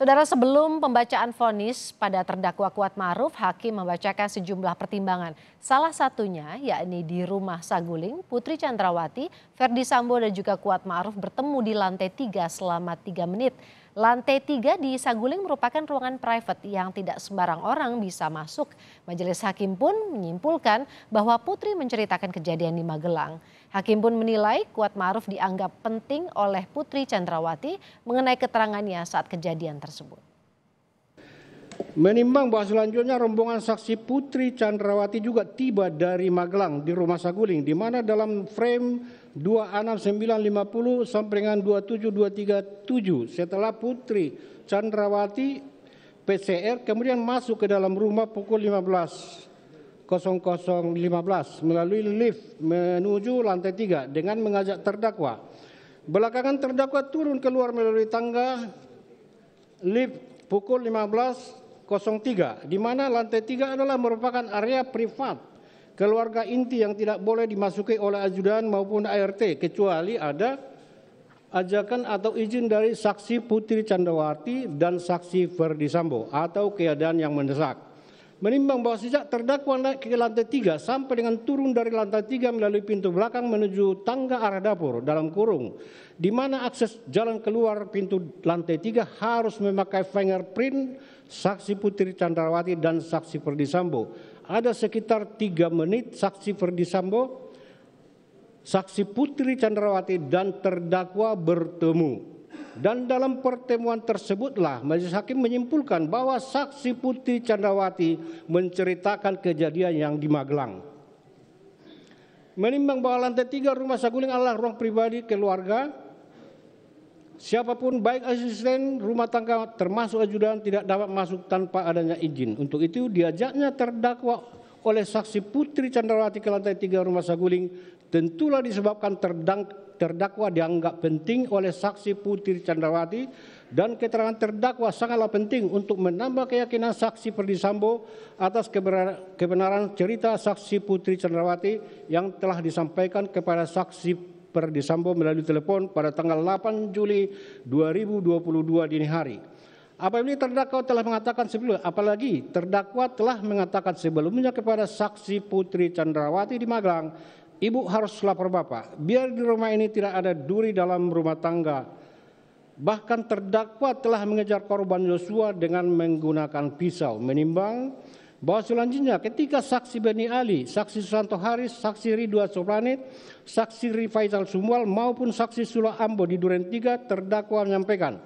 Saudara sebelum pembacaan vonis pada terdakwa Kuat Maruf, hakim membacakan sejumlah pertimbangan. Salah satunya yakni di rumah Saguling, Putri Chandrawati, Ferdi Sambo dan juga Kuat Maruf bertemu di lantai tiga selama tiga menit. Lantai tiga di Saguling merupakan ruangan private yang tidak sembarang orang bisa masuk. Majelis Hakim pun menyimpulkan bahwa Putri menceritakan kejadian di Magelang. Hakim pun menilai Kuat Maruf dianggap penting oleh Putri Chandrawati mengenai keterangannya saat kejadian tersebut. Menimbang bahwa selanjutnya rombongan saksi Putri Chandrawati juga tiba dari Magelang di rumah Saguling, di mana dalam frame 26950 sampai dengan 27237 setelah Putri Chandrawati PCR kemudian masuk ke dalam rumah pukul 15.0015 melalui lift menuju lantai 3 dengan mengajak terdakwa. Belakangan terdakwa turun keluar melalui tangga lift pukul 15.03 di mana lantai 3 adalah merupakan area privat keluarga inti yang tidak boleh dimasuki oleh ajudan maupun ART kecuali ada ajakan atau izin dari saksi Putri Candrawati dan saksi Verdi Sambo atau keadaan yang mendesak menimbang bahwa sejak terdakwa naik ke lantai tiga sampai dengan turun dari lantai tiga melalui pintu belakang menuju tangga arah dapur dalam kurung, di mana akses jalan keluar pintu lantai tiga harus memakai fingerprint saksi Putri Chandrawati dan saksi Ferdi Ada sekitar tiga menit saksi Ferdi saksi Putri Chandrawati dan terdakwa bertemu. Dan dalam pertemuan tersebutlah majelis hakim menyimpulkan bahwa saksi Putri Candrawati menceritakan kejadian yang di Magelang. Menimbang bahwa lantai tiga rumah Saguling adalah ruang pribadi keluarga, siapapun baik asisten rumah tangga termasuk ajudan tidak dapat masuk tanpa adanya izin. Untuk itu diajaknya terdakwa oleh saksi Putri Candrawati ke lantai tiga rumah Saguling tentulah disebabkan terdakwa dianggap penting oleh saksi Putri Candrawati dan keterangan terdakwa sangatlah penting untuk menambah keyakinan saksi Perdisambo atas kebenaran cerita saksi Putri Candrawati yang telah disampaikan kepada saksi Perdisambo melalui telepon pada tanggal 8 Juli 2022 dini hari. Apabila terdakwa telah mengatakan sebelumnya, apalagi terdakwa telah mengatakan sebelumnya kepada saksi Putri Candrawati di Magelang Ibu harus lapor bapak, biar di rumah ini tidak ada duri dalam rumah tangga. Bahkan terdakwa telah mengejar korban Yosua dengan menggunakan pisau, menimbang bahwa selanjutnya ketika saksi Beni Ali, saksi Susanto Haris, saksi Ridwan Sopranit, saksi Rifaizal Sumwal maupun saksi Sula Ambo di Duren tiga, terdakwa menyampaikan,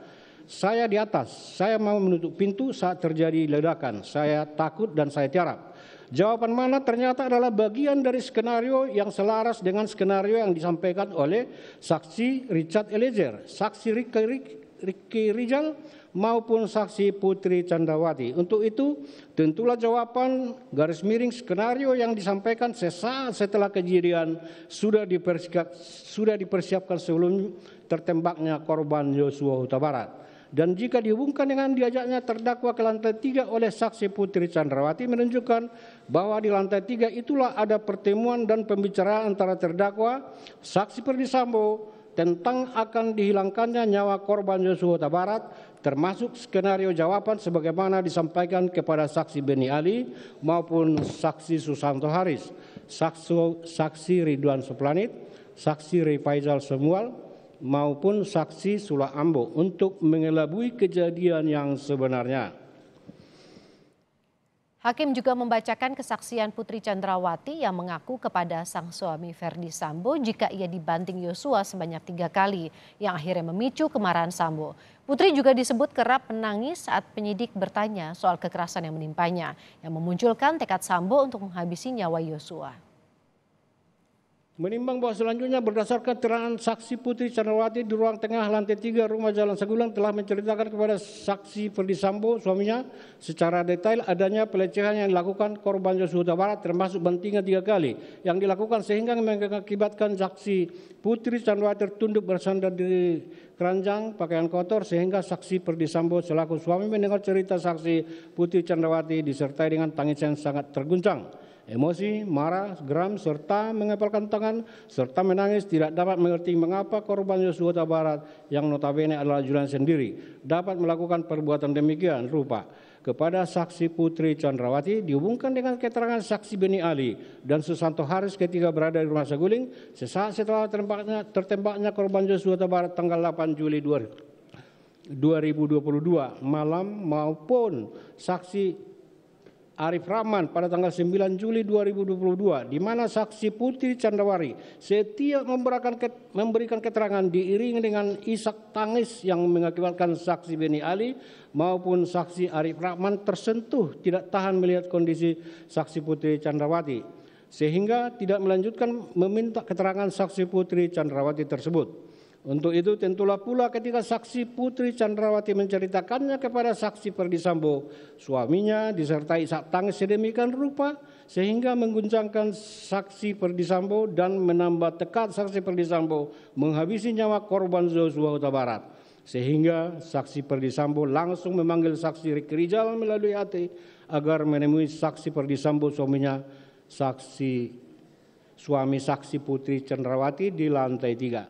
saya di atas, saya mau menutup pintu saat terjadi ledakan, saya takut dan saya tiarap. Jawaban mana ternyata adalah bagian dari skenario yang selaras dengan skenario yang disampaikan oleh saksi Richard Eliezer, saksi Ricky, Rizal, maupun saksi Putri Candrawati. Untuk itu, tentulah jawaban garis miring skenario yang disampaikan sesaat setelah kejadian sudah dipersiapkan, sudah dipersiapkan sebelum tertembaknya korban Yosua Huta Barat. Dan jika dihubungkan dengan diajaknya terdakwa ke lantai tiga oleh saksi Putri Chandrawati menunjukkan bahwa di lantai tiga itulah ada pertemuan dan pembicaraan antara terdakwa, saksi Perdisambo, tentang akan dihilangkannya nyawa korban Yosua Tabarat termasuk skenario jawaban sebagaimana disampaikan kepada saksi Beni Ali maupun saksi Susanto Haris, saksi, saksi Ridwan Suplanit, saksi Rifaizal Semual, maupun saksi Sula Ambo untuk mengelabui kejadian yang sebenarnya. Hakim juga membacakan kesaksian Putri Chandrawati yang mengaku kepada sang suami Verdi Sambo jika ia dibanting Yosua sebanyak tiga kali yang akhirnya memicu kemarahan Sambo. Putri juga disebut kerap menangis saat penyidik bertanya soal kekerasan yang menimpanya yang memunculkan tekad Sambo untuk menghabisi nyawa Yosua. Menimbang bahwa selanjutnya berdasarkan keterangan saksi Putri Chandrawati di ruang tengah lantai 3 rumah Jalan Segulang telah menceritakan kepada saksi Perdisambo suaminya secara detail adanya pelecehan yang dilakukan korban Yosua Tawarat termasuk bantingan tiga kali yang dilakukan sehingga mengakibatkan saksi Putri Chandrawati tertunduk bersandar di keranjang pakaian kotor sehingga saksi Perdisambo selaku suami mendengar cerita saksi Putri Chandrawati disertai dengan tangisan sangat terguncang emosi, marah, geram, serta mengepalkan tangan, serta menangis tidak dapat mengerti mengapa korban Yosua Tabarat yang notabene adalah Julian sendiri dapat melakukan perbuatan demikian rupa kepada saksi Putri Chandrawati dihubungkan dengan keterangan saksi Beni Ali dan Susanto Haris ketika berada di rumah Saguling sesaat setelah tertembaknya, tertembaknya korban Yosua Tabarat tanggal 8 Juli 2022 malam maupun saksi Arif Rahman pada tanggal 9 Juli 2022 di mana saksi Putri Candrawari setia memberikan memberikan keterangan diiringi dengan isak tangis yang mengakibatkan saksi Beni Ali maupun saksi Arif Rahman tersentuh tidak tahan melihat kondisi saksi Putri Candrawati sehingga tidak melanjutkan meminta keterangan saksi Putri Candrawati tersebut. Untuk itu tentulah pula ketika saksi Putri Chandrawati menceritakannya kepada saksi Perdisambo, suaminya disertai saat tangis sedemikian rupa sehingga mengguncangkan saksi Perdisambo dan menambah tekat saksi Perdisambo menghabisi nyawa korban Joshua Huta Barat. Sehingga saksi Perdisambo langsung memanggil saksi Riki Rijal melalui hati agar menemui saksi Perdisambo suaminya, saksi suami saksi Putri Chandrawati di lantai tiga.